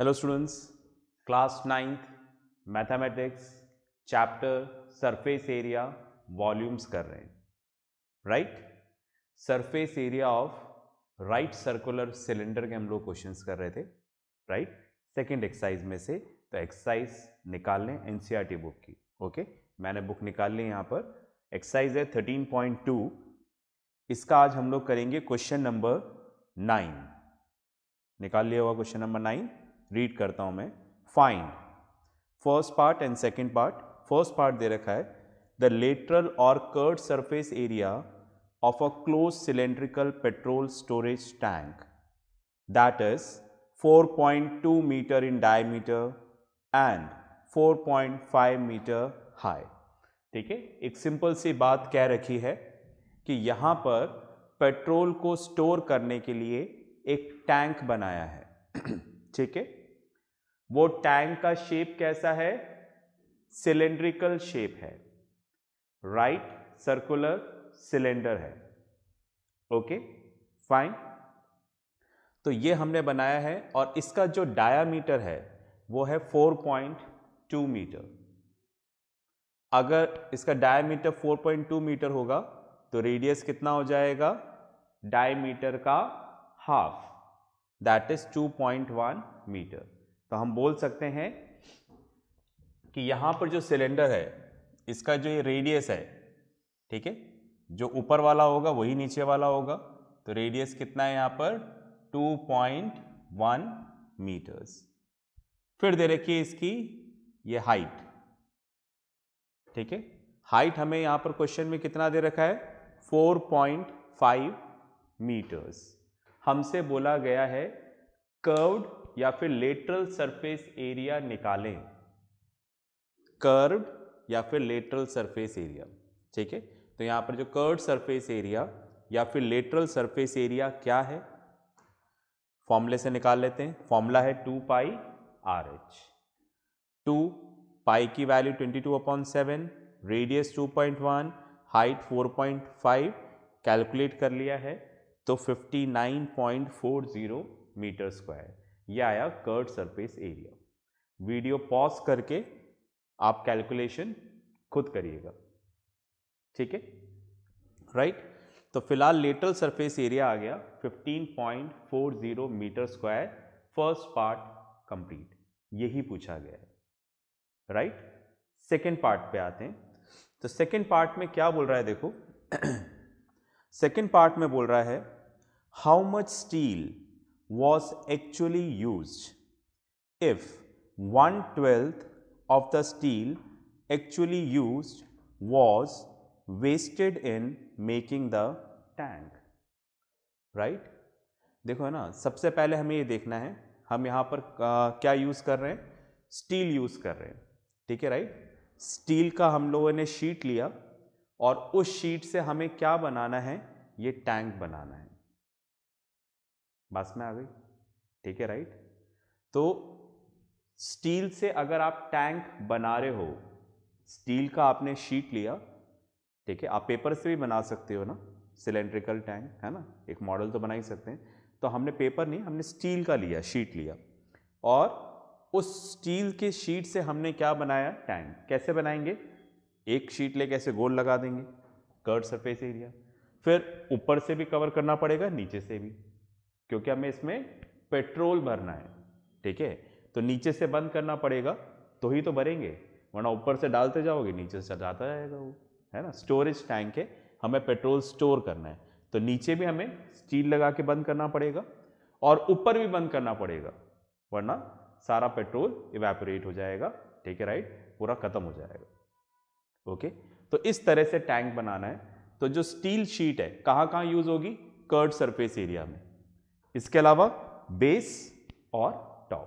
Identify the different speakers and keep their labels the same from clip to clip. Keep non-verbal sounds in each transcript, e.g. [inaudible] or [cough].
Speaker 1: Hello students class ninth mathematics chapter surface area volumes कर रहे हैं right surface area of right circular cylinder के हम लोग क्वेश्चन कर रहे थे राइट सेकंड एक्सरसाइज में से तो एक्सरसाइज निकाल लें एन बुक e की ओके मैंने बुक निकाल ली यहाँ पर एक्सरसाइज है थर्टीन पॉइंट टू इसका आज हम लोग करेंगे क्वेश्चन नंबर नाइन निकाल लिया हुआ क्वेश्चन नंबर नाइन रीड करता हूँ मैं find first part and second part first part दे रखा है द लेटरल और curved surface area of a closed cylindrical petrol storage tank that is 4.2 metre in diameter and 4.5 metre high ठीक है एक सिंपल सी बात कह रखी है कि यहाँ पर पेट्रोल को स्टोर करने के लिए एक टैंक बनाया है [clears throat] ठीक है वो टैंक का शेप कैसा है सिलेंड्रिकल शेप है राइट सर्कुलर सिलेंडर है ओके फाइन तो ये हमने बनाया है और इसका जो डायामीटर है वो है 4.2 मीटर अगर इसका डायामीटर 4.2 मीटर होगा तो रेडियस कितना हो जाएगा डायमीटर का हाफ दैट इज 2.1 मीटर तो हम बोल सकते हैं कि यहाँ पर जो सिलेंडर है इसका जो ये रेडियस है ठीक है जो ऊपर वाला होगा वही नीचे वाला होगा तो रेडियस कितना है यहाँ पर 2.1 मीटर्स फिर दे रखिए इसकी ये हाइट ठीक है हाइट हमें यहाँ पर क्वेश्चन में कितना दे रखा है 4.5 मीटर्स हमसे बोला गया है कर्व्ड या फिर लेटरल सरफेस एरिया निकालें कर्व या फिर लेटरल सरफेस एरिया ठीक है तो यहां पर जो कर्व सरफेस एरिया या फिर लेटरल सरफेस एरिया क्या है फॉर्मूले से निकाल लेते हैं फॉर्मूला है two pi r h two pi की value twenty two upon seven radius two point one height four point five calculate कर लिया है तो fifty nine point four zero metre square ये आया curved surface area video pause करके आप calculation खुद करिएगा ठीक है राइट तो फिलहाल लेटरल सरफेस एरिया आ गया 15.40 metre square first part complete यही पूछा गया है राइट सेकेंड पार्ट पे आते हैं तो सेकेंड पार्ट में क्या बोल रहा है देखो सेकेंड [clears throat] पार्ट में बोल रहा है how much steel was actually used. If 1 twelfth of the steel actually used was wasted in making the tank. Right? देखो है ना सबसे पहले हमें ये देखना है हम यहाँ पर आ, क्या यूज़ कर रहे हैं स्टील यूज़ कर रहे हैं ठीक है राइट स्टील का हम लोगों ने शीट लिया और उस शीट से हमें क्या बनाना है ये टैंक बनाना है बस में आ गई ठीक है राइट तो स्टील से अगर आप टैंक बना रहे हो स्टील का आपने शीट लिया ठीक है आप पेपर से भी बना सकते हो ना सिलेंड्रिकल टैंक है ना एक मॉडल तो बना ही सकते हैं तो हमने पेपर नहीं हमने स्टील का लिया शीट लिया और उस स्टील के शीट से हमने क्या बनाया टैंक कैसे बनाएंगे एक शीट ले कैसे गोल लगा देंगे कर्ड सरफेस एरिया फिर ऊपर से भी कवर करना पड़ेगा नीचे से भी क्योंकि हमें इसमें पेट्रोल भरना है ठीक है तो नीचे से बंद करना पड़ेगा तो ही तो भरेंगे वरना ऊपर से डालते जाओगे नीचे से जाता जाएगा वो है ना स्टोरेज टैंक है हमें पेट्रोल स्टोर करना है तो नीचे भी हमें स्टील लगा के बंद करना पड़ेगा और ऊपर भी बंद करना पड़ेगा वरना सारा पेट्रोल इवेपोरेट हो जाएगा ठीक है राइट पूरा ख़त्म हो जाएगा ओके तो इस तरह से टैंक बनाना है तो जो स्टील शीट है कहाँ कहाँ यूज़ होगी कर्ड सरफेस एरिया में इसके अलावा बेस और टॉप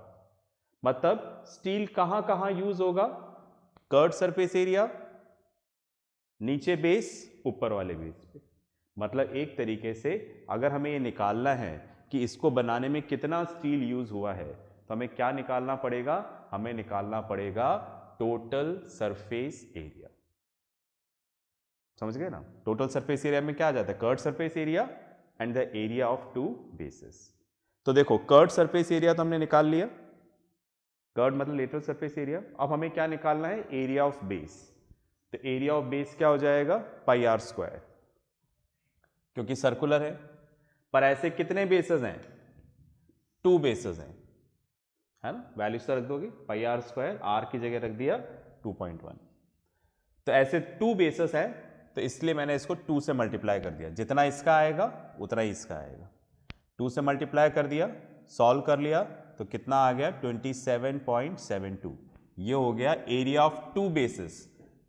Speaker 1: मतलब स्टील कहां कहां यूज होगा कर्ड सरफेस एरिया नीचे बेस ऊपर वाले बेस पे मतलब एक तरीके से अगर हमें ये निकालना है कि इसको बनाने में कितना स्टील यूज हुआ है तो हमें क्या निकालना पड़ेगा हमें निकालना पड़ेगा टोटल सरफेस एरिया समझ गए ना टोटल सरफेस एरिया में क्या आ जाता है curved surface area and the area of two bases तो देखो कर्ड सरफेस एरिया तो हमने निकाल लिया कर्ड मतलब लेटरल सरफेस एरिया अब हमें क्या निकालना है एरिया ऑफ बेस तो एरिया ऑफ बेस क्या हो जाएगा पाई आर स्क्वायर क्योंकि सर्कुलर है पर ऐसे कितने बेसिस हैं टू बेसिस हैं है ना वैल्यूज तो रख दोगे पाई आर स्क्वायर आर की जगह रख दिया 2.1 तो ऐसे टू बेसिस हैं तो इसलिए मैंने इसको टू से मल्टीप्लाई कर दिया जितना इसका आएगा उतना ही इसका आएगा टू से मल्टीप्लाई कर दिया सॉल्व कर लिया तो कितना आ गया 27.72 ये हो गया एरिया ऑफ टू बेसिस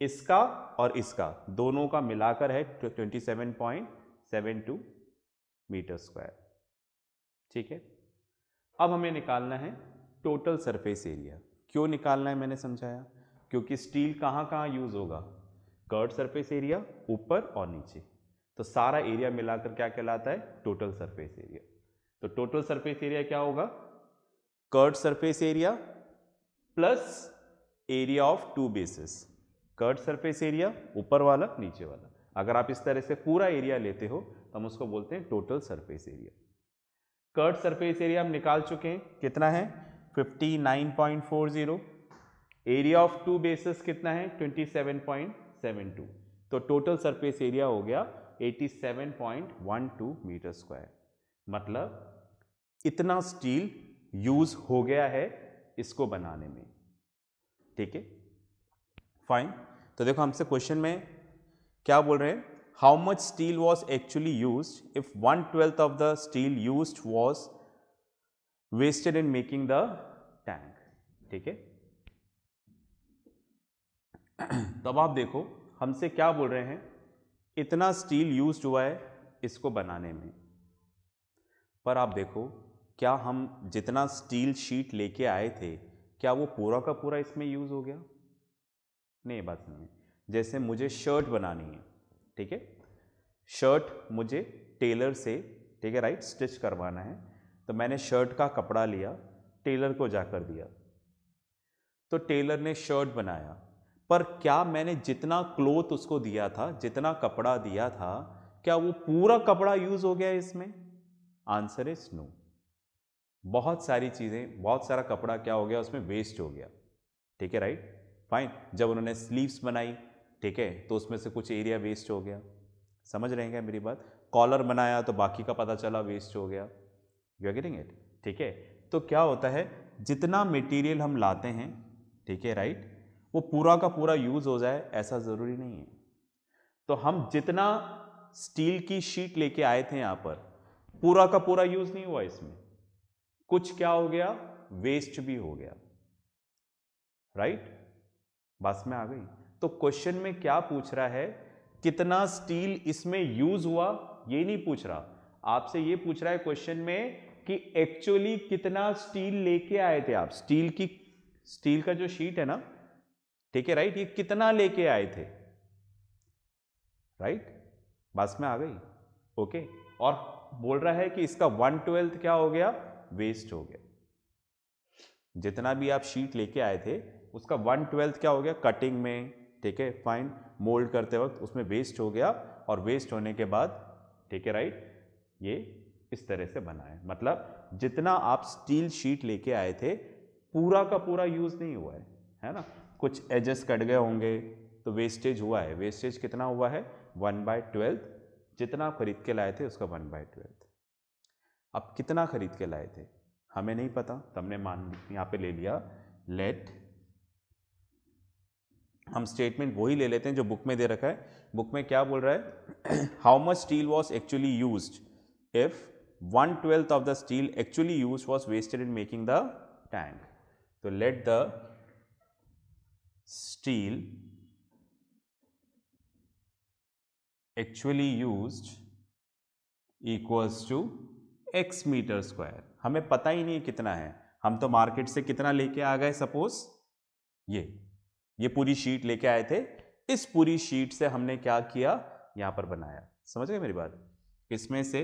Speaker 1: इसका और इसका दोनों का मिलाकर है 27.72 मीटर स्क्वायर ठीक है अब हमें निकालना है टोटल सरफेस एरिया क्यों निकालना है मैंने समझाया क्योंकि स्टील कहाँ कहाँ यूज़ होगा कर्ड सरफेस एरिया ऊपर और नीचे तो सारा एरिया मिलाकर क्या कहलाता है टोटल सरफेस एरिया तो टोटल सरफेस एरिया क्या होगा curved surface area plus area of two bases curved surface area ऊपर वाला नीचे वाला अगर आप इस तरह से पूरा एरिया लेते हो तो हम उसको बोलते हैं total surface area curved surface area हम निकाल चुके हैं कितना है 59.40 एरिया ऑफ टू बेसिस कितना है सेवन टू तो टोटल सरफेस एरिया हो गया 87.12 मीटर स्क्वायर मतलब इतना स्टील यूज हो गया है इसको बनाने में ठीक है फाइन तो देखो हमसे क्वेश्चन में क्या बोल रहे हैं how much steel was actually use if one twelfth of the steel use was wasted in making the tank ठीक है तब आप देखो हमसे क्या बोल रहे हैं इतना स्टील यूज हुआ है इसको बनाने में पर आप देखो क्या हम जितना स्टील शीट लेके आए थे क्या वो पूरा का पूरा इसमें यूज़ हो गया नहीं बात नहीं है जैसे मुझे शर्ट बनानी है ठीक है शर्ट मुझे टेलर से ठीक है राइट स्टिच करवाना है तो मैंने शर्ट का कपड़ा लिया टेलर को जाकर दिया तो टेलर ने शर्ट बनाया पर क्या मैंने जितना क्लोथ उसको दिया था जितना कपड़ा दिया था क्या वो पूरा कपड़ा यूज हो गया इसमें आंसर इज नो बहुत सारी चीज़ें बहुत सारा कपड़ा क्या हो गया उसमें वेस्ट हो गया ठीक है राइट फाइन जब उन्होंने स्लीव्स बनाई ठीक है तो उसमें से कुछ एरिया वेस्ट हो गया समझ रहे हैं मेरी बात कॉलर बनाया तो बाकी का पता चला वेस्ट हो गया यू आर गेटिंग इट ठीक है तो क्या होता है जितना मटेरियल हम लाते हैं ठीक है राइट वो पूरा का पूरा यूज़ हो जाए ऐसा ज़रूरी नहीं है तो हम जितना स्टील की शीट लेके आए थे यहाँ पर पूरा का पूरा यूज़ नहीं हुआ इसमें कुछ क्या हो गया वेस्ट भी हो गया राइट बस में आ गई तो क्वेश्चन में क्या पूछ रहा है कितना स्टील इसमें यूज हुआ ये नहीं पूछ रहा आपसे ये पूछ रहा है क्वेश्चन में कि एक्चुअली कितना स्टील लेके आए थे आप स्टील की स्टील का जो शीट है ना ठीक है राइट ये कितना लेके आए थे राइट बस में आ गई ओके और बोल रहा है कि इसका वन ट्वेल्थ क्या हो गया वेस्ट हो गया जितना भी आप शीट लेके आए थे उसका वन ट्वेल्थ क्या हो गया कटिंग में ठीक है फाइन मोल्ड करते वक्त उसमें वेस्ट हो गया और वेस्ट होने के बाद ठीक है राइट ये इस तरह से बना है मतलब जितना आप स्टील शीट लेके आए थे पूरा का पूरा यूज़ नहीं हुआ है है ना कुछ एजेस कट गए होंगे तो वेस्टेज हुआ है वेस्टेज कितना हुआ है वन बाय ट्वेल्थ जितना खरीद के लाए थे उसका वन बाय ट्वेल्थ अब कितना खरीद के लाए थे हमें नहीं पता तो हमने मान यहाँ पे ले लिया लेट हम स्टेटमेंट वही ले लेते हैं जो बुक में दे रखा है बुक में क्या बोल रहा है how much steel was actually use if one twelfth of the steel actually use was wasted in making the tank तो let the steel actually used equals to x meter square हमें पता ही नहीं कितना है हम तो मार्केट से कितना लेके आ गए सपोज ये ये पूरी शीट लेके आए थे इस पूरी शीट से हमने क्या किया यहां पर बनाया समझ गए मेरी बात इसमें से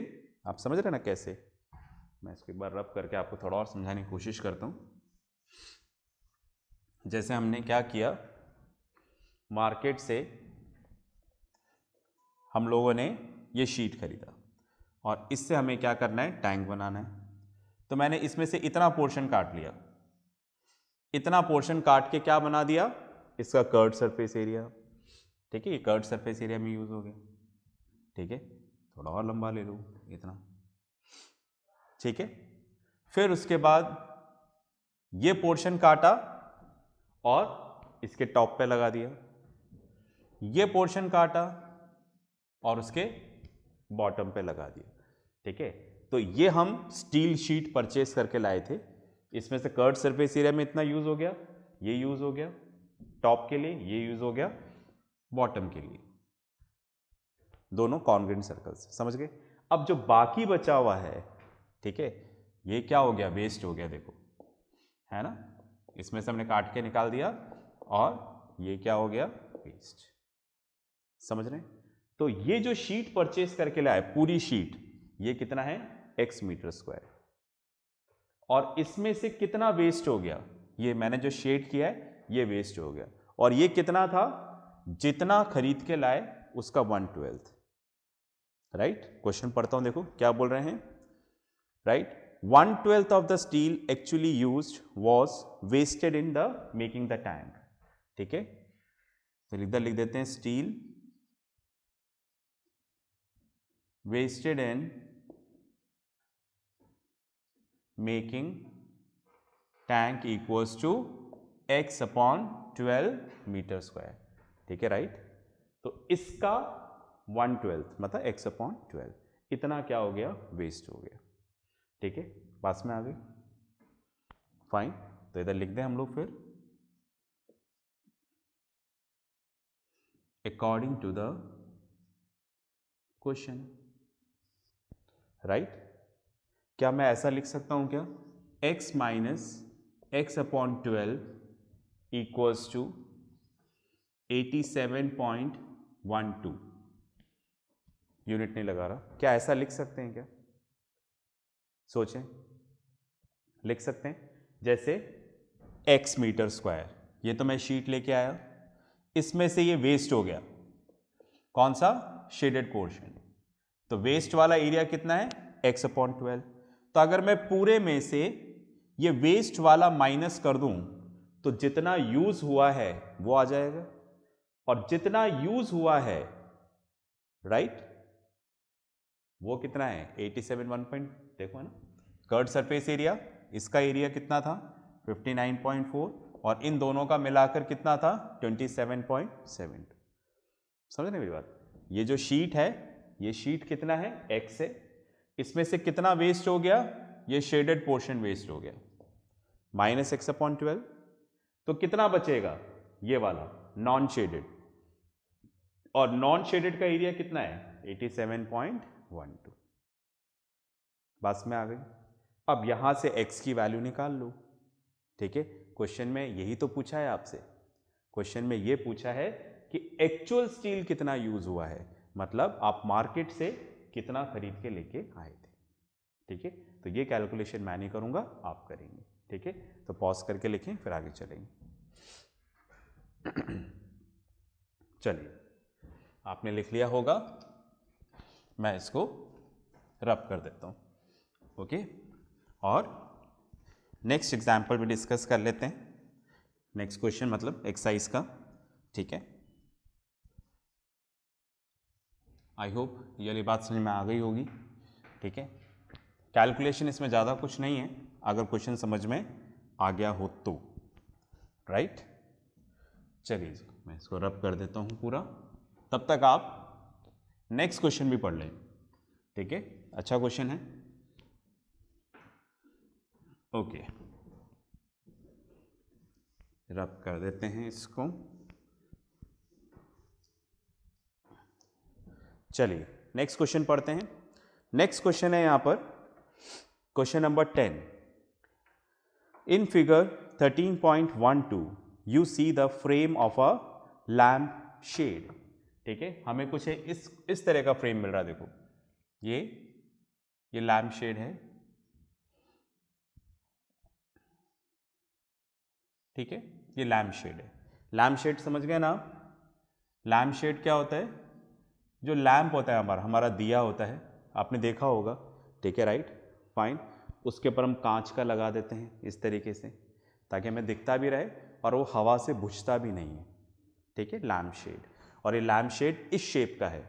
Speaker 1: आप समझ रहे ना कैसे मैं इसके बार रब करके आपको थोड़ा और समझाने की कोशिश करता हूं जैसे हमने क्या किया मार्केट से हम लोगों ने ये शीट खरीदा और इससे हमें क्या करना है टैंक बनाना है तो मैंने इसमें से इतना पोर्शन काट लिया इतना पोर्शन काट के क्या बना दिया इसका कर्ड सरफेस एरिया ठीक है ये कर्ड सरफेस एरिया में यूज़ हो गया ठीक है थोड़ा और लंबा ले लूँ इतना ठीक है फिर उसके बाद ये पोर्शन काटा और इसके टॉप पे लगा दिया ये पोर्शन काटा और उसके बॉटम पे लगा दिया ठीक है तो ये हम स्टील शीट परचेस करके लाए थे इसमें से कर्ड सरफेस एरिया में इतना यूज़ हो गया ये यूज़ हो गया टॉप के लिए ये यूज़ हो गया बॉटम के लिए दोनों कॉन्ग्रेंट सर्कल्स समझ गए अब जो बाकी बचा हुआ है ठीक है ये क्या हो गया वेस्ट हो गया देखो है ना इसमें से हमने काट के निकाल दिया और ये क्या हो गया पेस्ट समझ रहे तो ये जो शीट परचेज करके लाए पूरी शीट ये कितना है एक्स मीटर स्क्वायर और इसमें से कितना वेस्ट हो गया ये मैंने जो शेड किया है ये वेस्ट हो गया और ये कितना था जितना खरीद के लाए उसका वन ट्वेल्थ राइट क्वेश्चन पढ़ता हूं देखो क्या बोल रहे हैं right right? one twelfth of the steel actually used was wasted in the making the tank ठीक है तो इधर लिख देते हैं steel wasted in making tank equals to x upon 12 metre square ठीक है राइट तो इसका वन ट्वेल्थ मतलब x अपॉन ट्वेल्व इतना क्या हो गया वेस्ट हो गया ठीक है पास में आ गई फाइन तो इधर लिख दें हम लोग फिर according to the question right क्या मैं ऐसा लिख सकता हूं क्या x minus x upon twelve equals to eighty seven point one two unit नहीं लगा रहा क्या ऐसा लिख सकते हैं क्या सोचें लिख सकते हैं जैसे x मीटर स्क्वायर ये तो मैं शीट लेके आया इसमें से ये वेस्ट हो गया कौन सा शेडेड पोर्शन तो वेस्ट वाला एरिया कितना है x अपॉन ट्वेल्व तो अगर मैं पूरे में से ये वेस्ट वाला माइनस कर दूं तो जितना यूज हुआ है वो आ जाएगा और जितना यूज हुआ है राइट वो कितना है 87 1. देखो है ना कर्ड सरफेस एरिया इसका एरिया कितना था 59.4 और इन दोनों का मिलाकर कितना था 27.7 समझ रहे मेरी बात ये जो शीट है ये शीट कितना है x है इसमें से कितना वेस्ट हो गया ये शेडेड पोर्शन वेस्ट हो गया माइनस एक्स अपॉइंट ट्वेल्व तो कितना बचेगा ये वाला नॉन शेडेड और नॉन शेडेड का एरिया कितना है 87.12 बस में आ गई अब यहाँ से x की वैल्यू निकाल लो ठीक है क्वेश्चन में यही तो पूछा है आपसे क्वेश्चन में ये पूछा है कि एक्चुअल स्टील कितना यूज हुआ है मतलब आप मार्केट से कितना खरीद के लेके आए थे ठीक है तो ये कैलकुलेशन मैं नहीं करूँगा आप करेंगे ठीक है तो पॉज करके लिखें फिर आगे चलेंगे [clears throat] चलिए आपने लिख लिया होगा मैं इसको रब कर देता हूँ ओके और नेक्स्ट एग्जाम्पल भी डिस्कस कर लेते हैं नेक्स्ट क्वेश्चन मतलब एक्सरसाइज का ठीक है आई होप ये वाली बात समझ में आ गई होगी ठीक है कैलकुलेशन इसमें ज़्यादा कुछ नहीं है अगर क्वेश्चन समझ में आ गया हो तो राइट चलिए जी मैं इसको रब कर देता हूँ पूरा तब तक आप नेक्स्ट क्वेश्चन भी पढ़ लें ठीक है अच्छा क्वेश्चन है ओके रब कर देते हैं इसको चलिए नेक्स्ट क्वेश्चन पढ़ते हैं नेक्स्ट क्वेश्चन है यहां पर question number ten in figure thirteen point one two you see the frame of a lamp shade ठीक है हमें कुछ है इस इस तरह का फ्रेम मिल रहा है देखो ये ये लैम्प शेड है ठीक है ये लैम्प शेड है लैम्प शेड समझ गए ना लैम्प शेड क्या होता है जो लैम्प होता है हमारा हमारा दिया होता है आपने देखा होगा ठीक है राइट फाइन उसके ऊपर हम कांच का लगा देते हैं इस तरीके से ताकि हमें दिखता भी रहे और वो हवा से बुझता भी नहीं है ठीक है लैम्प शेड और ये लैम्प शेड इस शेप का है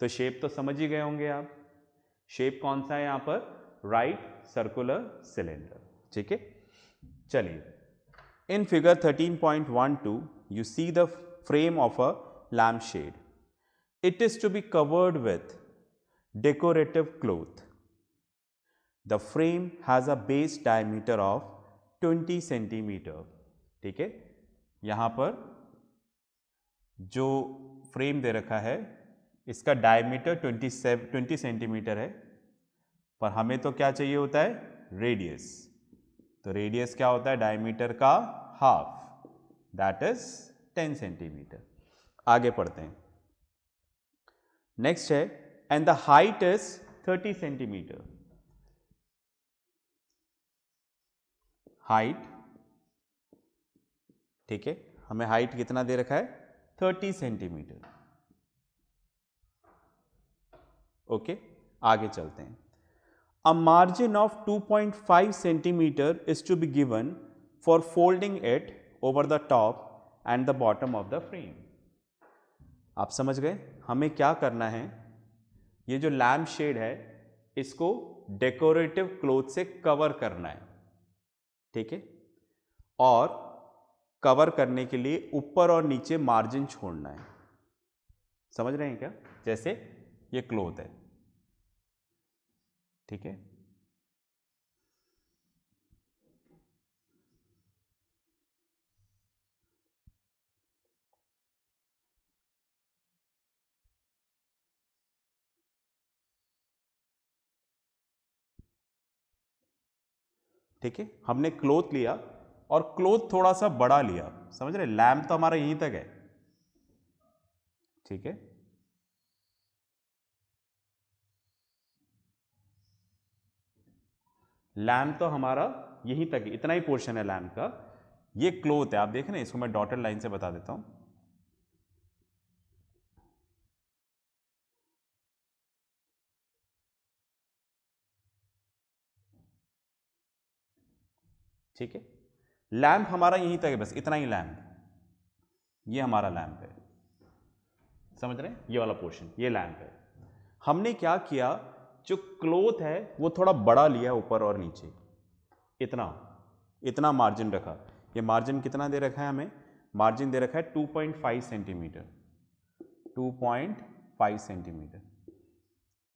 Speaker 1: तो शेप तो समझ ही गए होंगे आप शेप कौन सा है यहाँ पर राइट सर्कुलर सिलेंडर ठीक है चलिए In figure 13.12, you see the frame of a lampshade. It is to be covered with decorative cloth. The frame has a base diameter of 20 centimeter. ठीक है यहाँ पर जो फ्रेम दे रखा है इसका डायमीटर 27 20 सेंटीमीटर है पर हमें तो क्या चाहिए होता है रेडियस तो रेडियस क्या होता है डायमीटर का हाफ दैट इज 10 सेंटीमीटर आगे पढ़ते हैं नेक्स्ट है and the height is 30 centimetre height ठीक है हमें हाइट कितना दे रखा है 30 सेंटीमीटर ओके आगे चलते हैं A margin of 2.5 centimeter is to be given for folding it over the top and the bottom of the frame. आप समझ गए हमें क्या करना है ये जो लैम्प शेड है इसको डेकोरेटिव क्लोथ से कवर करना है ठीक है और कवर करने के लिए ऊपर और नीचे मार्जिन छोड़ना है समझ रहे हैं क्या जैसे ये क्लोथ है ठीक है ठीक है हमने क्लोथ लिया और क्लोथ थोड़ा सा बड़ा लिया समझ रहे लैम्प तो हमारा यहीं तक है ठीक है लैम्प तो हमारा यहीं तक इतना ही पोर्शन है लैम का ये क्लोथ है आप देख रहे हैं इसको मैं डॉटेड लाइन से बता देता हूं ठीक है लैम्प हमारा यहीं तक है बस इतना ही लैम्प ये हमारा लैम्प है समझ रहे हैं ये वाला पोर्शन ये लैम्प है हमने क्या किया जो क्लोथ है वो थोड़ा बड़ा लिया ऊपर और नीचे इतना इतना मार्जिन रखा ये मार्जिन कितना दे रखा है हमें मार्जिन दे रखा है 2.5 सेंटीमीटर 2.5 सेंटीमीटर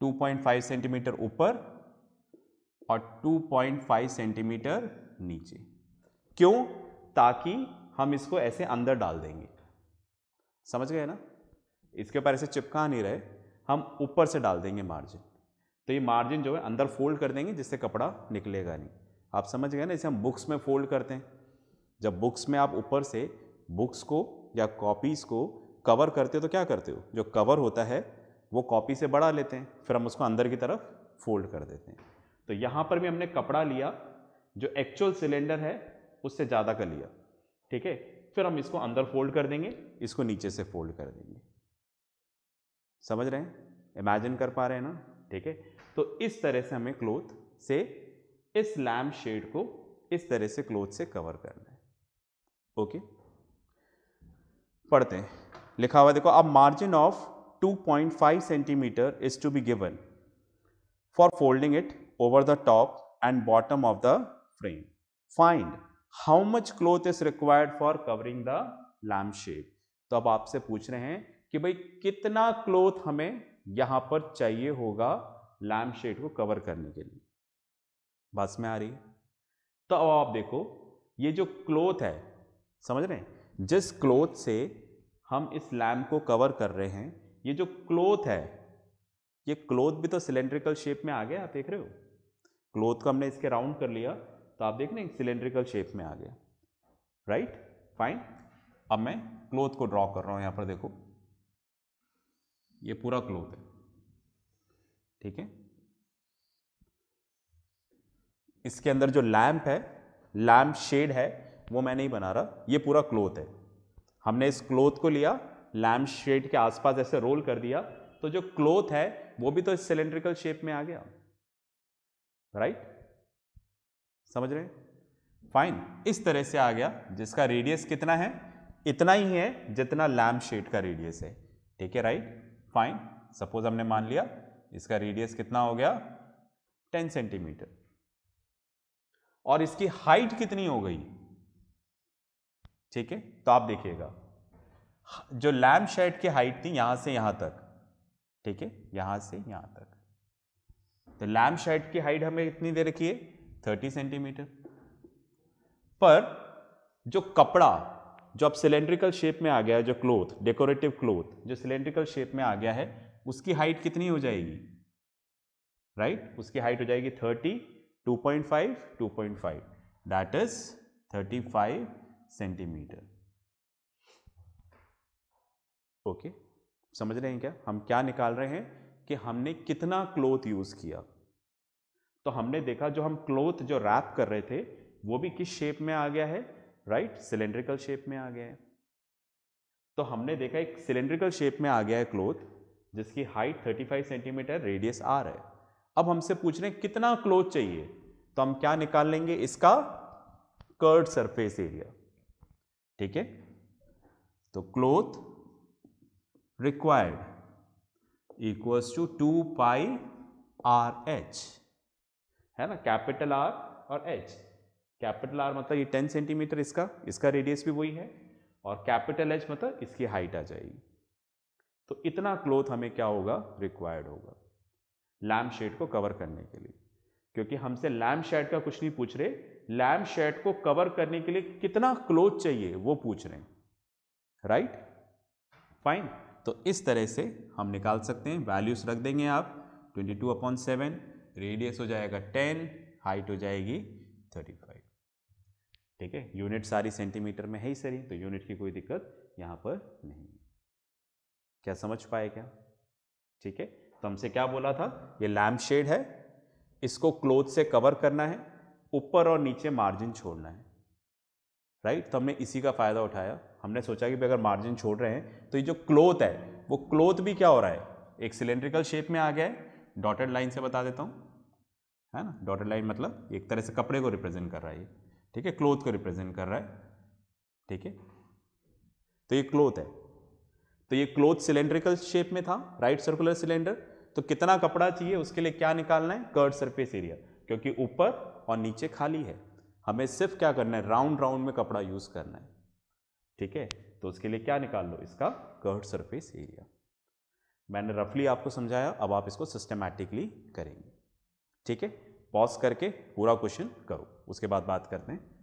Speaker 1: 2.5 सेंटीमीटर ऊपर और 2.5 सेंटीमीटर नीचे क्यों ताकि हम इसको ऐसे अंदर डाल देंगे समझ गए ना इसके ऊपर ऐसे चिपका नहीं रहे हम ऊपर से डाल देंगे मार्जिन तो ये मार्जिन जो है अंदर फोल्ड कर देंगे जिससे कपड़ा निकलेगा नहीं आप समझ गए ना इसे हम बुक्स में फोल्ड करते हैं जब बुक्स में आप ऊपर से बुक्स को या कॉपीज़ को कवर करते हो तो क्या करते हो जो कवर होता है वो कॉपी से बढ़ा लेते हैं फिर हम उसको अंदर की तरफ फोल्ड कर देते हैं तो यहाँ पर भी हमने कपड़ा लिया जो एक्चुअल सिलेंडर है उससे ज़्यादा का लिया ठीक है फिर हम इसको अंदर फोल्ड कर देंगे इसको नीचे से फोल्ड कर देंगे समझ रहे हैं इमेजिन कर पा रहे हैं ना ठीक है तो इस तरह से हमें क्लोथ से इस लैम्प शेड को इस तरह से क्लोथ से कवर करना है ओके पढ़ते हैं लिखा हुआ देखो अब margin of 2.5 centimetre is to be given for folding it over the top and bottom of the frame find how much cloth is required for covering the lamp shade तो अब आपसे पूछ रहे हैं कि भाई कितना क्लोथ हमें यहां पर चाहिए होगा लैम्प शेड को कवर करने के लिए बस में आ रही है तो अब आप देखो ये जो क्लोथ है समझ रहे हैं जिस क्लोथ से हम इस लैम्प को कवर कर रहे हैं ये जो क्लोथ है ये क्लोथ भी तो सिलेंड्रिकल शेप में आ गया आप देख रहे हो क्लोथ को हमने इसके राउंड कर लिया तो आप देख रहे हैं सिलेंड्रिकल शेप में आ गया राइट फाइन अब मैं क्लोथ को ड्रॉ कर रहा हूँ यहां पर देखो ये पूरा क्लोथ है ठीक है इसके अंदर जो लैम्प है लैम्प शेड है वो मैं नहीं बना रहा ये पूरा क्लोथ है हमने इस क्लोथ को लिया लैम्प शेड के आसपास ऐसे रोल कर दिया तो जो क्लोथ है वो भी तो इस सिलेंड्रिकल शेप में आ गया राइट समझ रहे फाइन इस तरह से आ गया जिसका रेडियस कितना है इतना ही है जितना लैम्प शेड का रेडियस है ठीक है राइट फाइन सपोज हमने मान लिया इसका रेडियस कितना हो गया 10 सेंटीमीटर और इसकी हाइट कितनी हो गई ठीक है तो आप देखिएगा जो लैम्प शेड की हाइट थी यहां से यहां तक ठीक है यहां से यहां तक तो लैम्प शेड की हाइट हमें इतनी दे रखी है थर्टी सेंटीमीटर पर जो कपड़ा जो अब सिलेंड्रिकल शेप में आ गया है जो क्लोथ डेकोरेटिव क्लोथ जो सिलेंड्रिकल शेप में आ गया है उसकी हाइट कितनी हो जाएगी राइट right? उसकी हाइट हो जाएगी 30, 2.5, 2.5 दैट इज 35 सेंटीमीटर ओके समझ रहे हैं क्या हम क्या निकाल रहे हैं कि हमने कितना क्लोथ यूज किया तो हमने देखा जो हम क्लोथ जो रैप कर रहे थे वो भी किस शेप में आ गया है राइट सिलेंड्रिकल शेप में आ गया है तो हमने देखा एक सिलेंड्रिकल शेप में आ गया है क्लोथ जिसकी हाइट 35 सेंटीमीटर रेडियस आर है अब हमसे पूछ रहे हैं कितना क्लोज चाहिए तो हम क्या निकाल लेंगे इसका कर्ड सरफेस एरिया ठीक है तो cloth required equals to two pi r h है ना कैपिटल आर और एच कैपिटल आर मतलब ये 10 सेंटीमीटर इसका इसका रेडियस भी वही है और कैपिटल एच मतलब इसकी हाइट आ जाएगी तो इतना क्लोथ हमें क्या होगा रिक्वायर्ड होगा लैम्प शेड को कवर करने के लिए क्योंकि हमसे लैम्प शेड का कुछ नहीं पूछ रहे लैम्प शेड को कवर करने के लिए कितना क्लोथ चाहिए वो पूछ रहे राइट right? फाइन तो इस तरह से हम निकाल सकते हैं वैल्यूज रख देंगे आप 22 टू अपॉन सेवन रेडियस हो जाएगा 10 हाइट हो जाएगी 35 ठीक है यूनिट सारी सेंटीमीटर में है ही सर तो यूनिट की कोई दिक्कत यहां पर नहीं है क्या समझ पाए क्या ठीक है तो हमसे क्या बोला था ये लैम्प शेड है इसको क्लोथ से कवर करना है ऊपर और नीचे मार्जिन छोड़ना है राइट तो हमने इसी का फ़ायदा उठाया हमने सोचा कि भाई अगर मार्जिन छोड़ रहे हैं तो ये जो क्लोथ है वो क्लोथ भी क्या हो रहा है एक सिलेंड्रिकल शेप में आ गया है डॉटेड लाइन से बता देता हूँ है ना डॉटेड लाइन मतलब एक तरह से कपड़े को रिप्रेजेंट कर रहा है ये ठीक है क्लोथ को रिप्रेजेंट कर रहा है ठीक है तो ये क्लोथ है तो ये क्लोथ सिलेंड्रिकल शेप में था राइट सर्कुलर सिलेंडर तो कितना कपड़ा चाहिए उसके लिए क्या निकालना है कर्ड सरफेस एरिया क्योंकि ऊपर और नीचे खाली है हमें सिर्फ क्या करना है राउंड राउंड में कपड़ा यूज करना है ठीक है तो उसके लिए क्या निकाल लो इसका कर्ड सरफेस एरिया मैंने रफली आपको समझाया अब आप इसको सिस्टमैटिकली करेंगे ठीक है पॉज करके पूरा क्वेश्चन करो उसके बाद बात करते हैं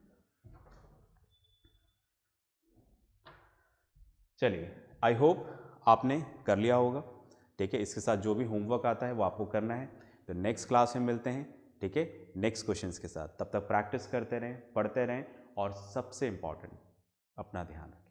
Speaker 1: चलिए आई होप आपने कर लिया होगा ठीक है इसके साथ जो भी होमवर्क आता है वो आपको करना है तो नेक्स्ट क्लास में मिलते हैं ठीक है नेक्स्ट क्वेश्चन के साथ तब तक प्रैक्टिस करते रहें पढ़ते रहें और सबसे इम्पॉर्टेंट अपना ध्यान रखें